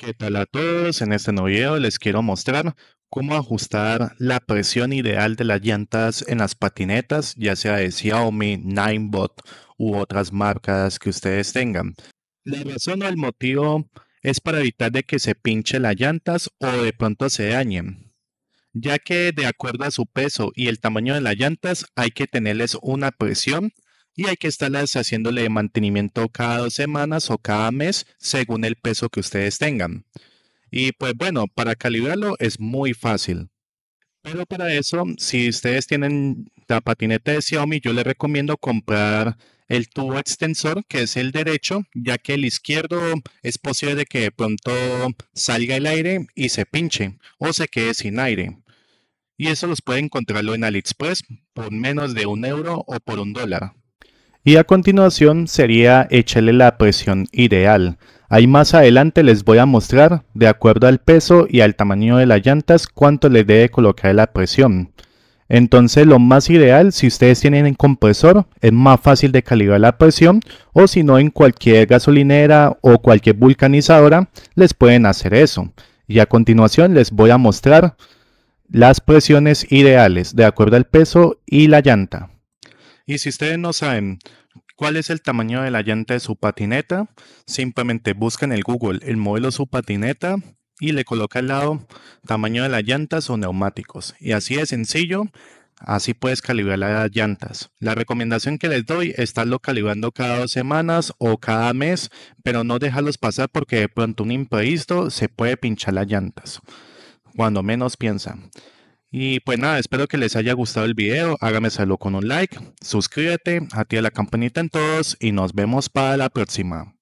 ¿Qué tal a todos? En este nuevo video les quiero mostrar cómo ajustar la presión ideal de las llantas en las patinetas, ya sea de Xiaomi, Ninebot u otras marcas que ustedes tengan. La razón o el motivo es para evitar de que se pinche las llantas o de pronto se dañen, ya que de acuerdo a su peso y el tamaño de las llantas hay que tenerles una presión y hay que estarlas haciéndole mantenimiento cada dos semanas o cada mes según el peso que ustedes tengan. Y pues bueno, para calibrarlo es muy fácil. Pero para eso, si ustedes tienen la patineta de Xiaomi, yo les recomiendo comprar el tubo extensor, que es el derecho, ya que el izquierdo es posible de que de pronto salga el aire y se pinche o se quede sin aire. Y eso los puede encontrarlo en AliExpress por menos de un euro o por un dólar y a continuación sería echarle la presión ideal. Ahí más adelante les voy a mostrar, de acuerdo al peso y al tamaño de las llantas, cuánto les debe colocar la presión. Entonces lo más ideal, si ustedes tienen un compresor, es más fácil de calibrar la presión o si no en cualquier gasolinera o cualquier vulcanizadora, les pueden hacer eso. Y a continuación les voy a mostrar las presiones ideales de acuerdo al peso y la llanta. Y si ustedes no saben cuál es el tamaño de la llanta de su patineta, simplemente buscan en el Google el modelo su patineta y le coloca al lado tamaño de las llantas o neumáticos. Y así de sencillo, así puedes calibrar las llantas. La recomendación que les doy es estarlo calibrando cada dos semanas o cada mes, pero no dejarlos pasar porque de pronto un imprevisto se puede pinchar las llantas, cuando menos piensan. Y pues nada, espero que les haya gustado el video. Hágame salud con un like, suscríbete, activa la campanita en todos y nos vemos para la próxima.